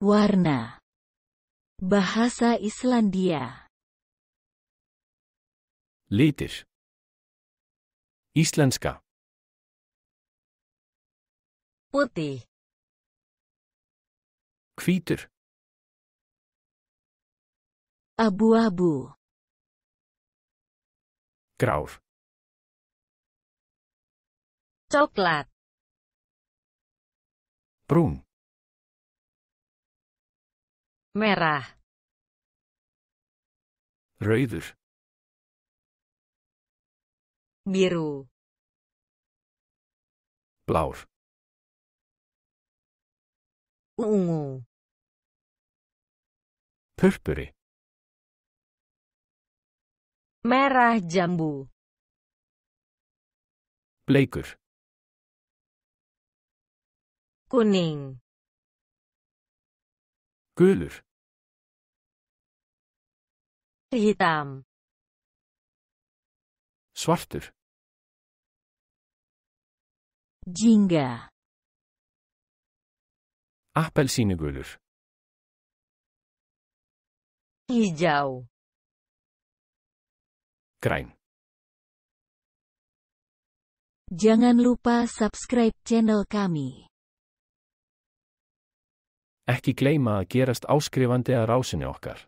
Warna Bahasa Islandia Litir Íslenska Putih Kvítur Abu-abu Grár Coklat Brún merah rauður biru blár ungu purpuri merah jambu bleikur kuning gulur hitam svartur jingga appelsínugulur hijau græn Jangan lupa subscribe channel kami. Ekki gleyma að gerast áskrifandi að rásinni okkar.